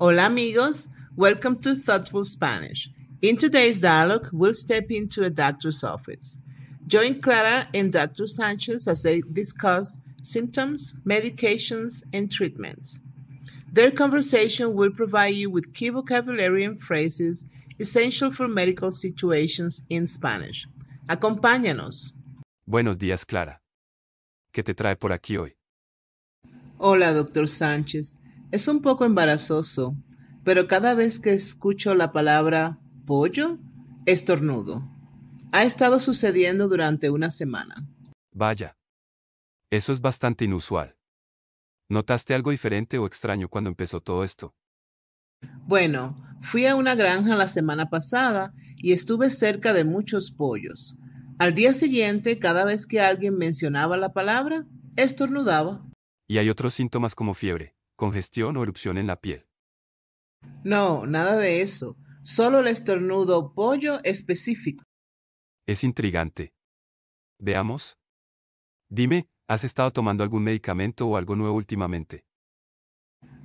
Hola amigos, welcome to Thoughtful Spanish. In today's dialogue, we'll step into a doctor's office. Join Clara and Dr. Sanchez as they discuss symptoms, medications, and treatments. Their conversation will provide you with key vocabulary and phrases essential for medical situations in Spanish. Acompáñanos. Buenos días, Clara. ¿Qué te trae por aquí hoy? Hola, doctor Sánchez. Es un poco embarazoso, pero cada vez que escucho la palabra pollo, estornudo. Ha estado sucediendo durante una semana. Vaya. Eso es bastante inusual. ¿Notaste algo diferente o extraño cuando empezó todo esto? Bueno, fui a una granja la semana pasada y estuve cerca de muchos pollos. Al día siguiente, cada vez que alguien mencionaba la palabra, estornudaba. ¿Y hay otros síntomas como fiebre? congestión o erupción en la piel. No, nada de eso. Solo el estornudo pollo específico. Es intrigante. Veamos. Dime, ¿has estado tomando algún medicamento o algo nuevo últimamente?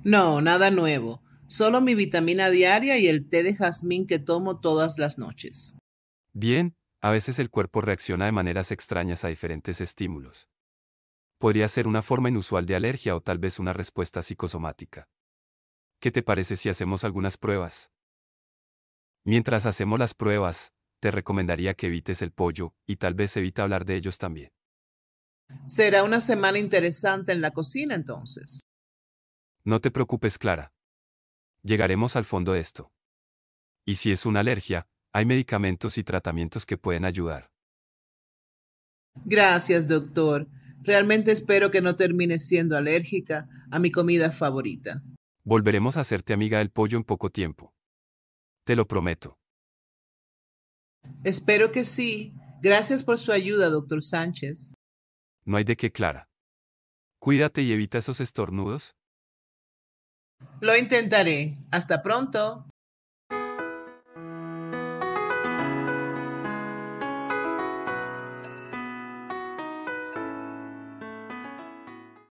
No, nada nuevo. Solo mi vitamina diaria y el té de jazmín que tomo todas las noches. Bien, a veces el cuerpo reacciona de maneras extrañas a diferentes estímulos podría ser una forma inusual de alergia o tal vez una respuesta psicosomática. ¿Qué te parece si hacemos algunas pruebas? Mientras hacemos las pruebas, te recomendaría que evites el pollo, y tal vez evita hablar de ellos también. Será una semana interesante en la cocina entonces. No te preocupes, Clara. Llegaremos al fondo de esto. Y si es una alergia, hay medicamentos y tratamientos que pueden ayudar. Gracias, doctor. Realmente espero que no termines siendo alérgica a mi comida favorita. Volveremos a hacerte amiga del pollo en poco tiempo. Te lo prometo. Espero que sí. Gracias por su ayuda, doctor Sánchez. No hay de qué, Clara. Cuídate y evita esos estornudos. Lo intentaré. Hasta pronto.